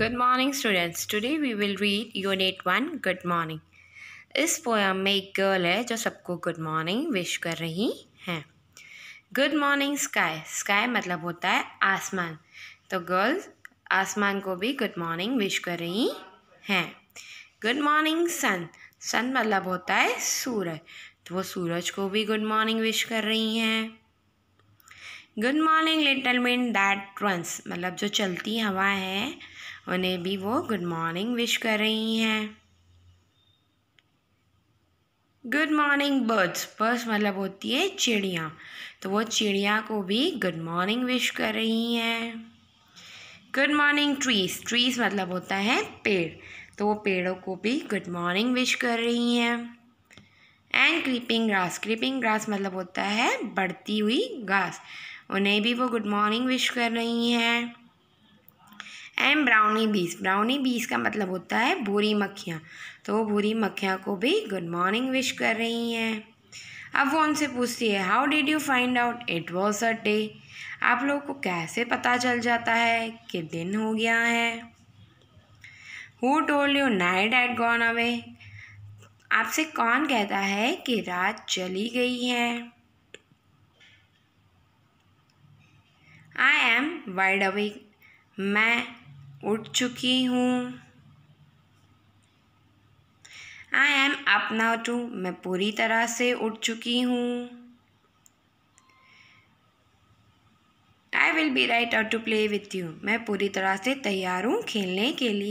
Good morning students. Today we will read Unit 1 Good Morning. इस poem में एक girl है जो सबको गुड मॉर्निंग विश कर रही हैं गुड मॉर्निंग स्काई स्काई मतलब होता है आसमान तो गर्ल्स आसमान को भी गुड मॉर्निंग विश कर रही हैं गुड मॉर्निंग सन सन मतलब होता है सूरज तो वो सूरज को भी गुड मॉर्निंग विश कर रही हैं good morning little min that runs मतलब जो चलती हवा है उन्हें भी वो गुड मॉर्निंग विश कर रही हैं गुड मॉर्निंग बर्ड्स बर्ड्स मतलब होती है चिड़िया तो वो चिड़िया को भी गुड मॉर्निंग विश कर रही हैं गुड मॉर्निंग ट्रीज ट्रीज मतलब होता है पेड़ तो वो पेड़ों को भी गुड मॉर्निंग विश कर रही हैं and creeping grass creeping grass मतलब होता है बढ़ती हुई घास उन्हें भी वो गुड मॉर्निंग विश कर रही हैं एम ब्राउनी बीस ब्राउनी बीस का मतलब होता है भूरी मक्खियाँ तो वो भूरी मक्खियाँ को भी गुड मॉर्निंग विश कर रही हैं अब वो उनसे पूछती है how did you find out it was a day आप लोगों को कैसे पता चल जाता है कि दिन हो गया है who told you night at gone away आपसे कौन कहता है कि रात चली गई है आई एम वाइड अवे मैं उठ चुकी हूँ I am up now too मैं पूरी तरह से उठ चुकी हूँ I will be right out to play with you मैं पूरी तरह से तैयार हूँ खेलने के लिए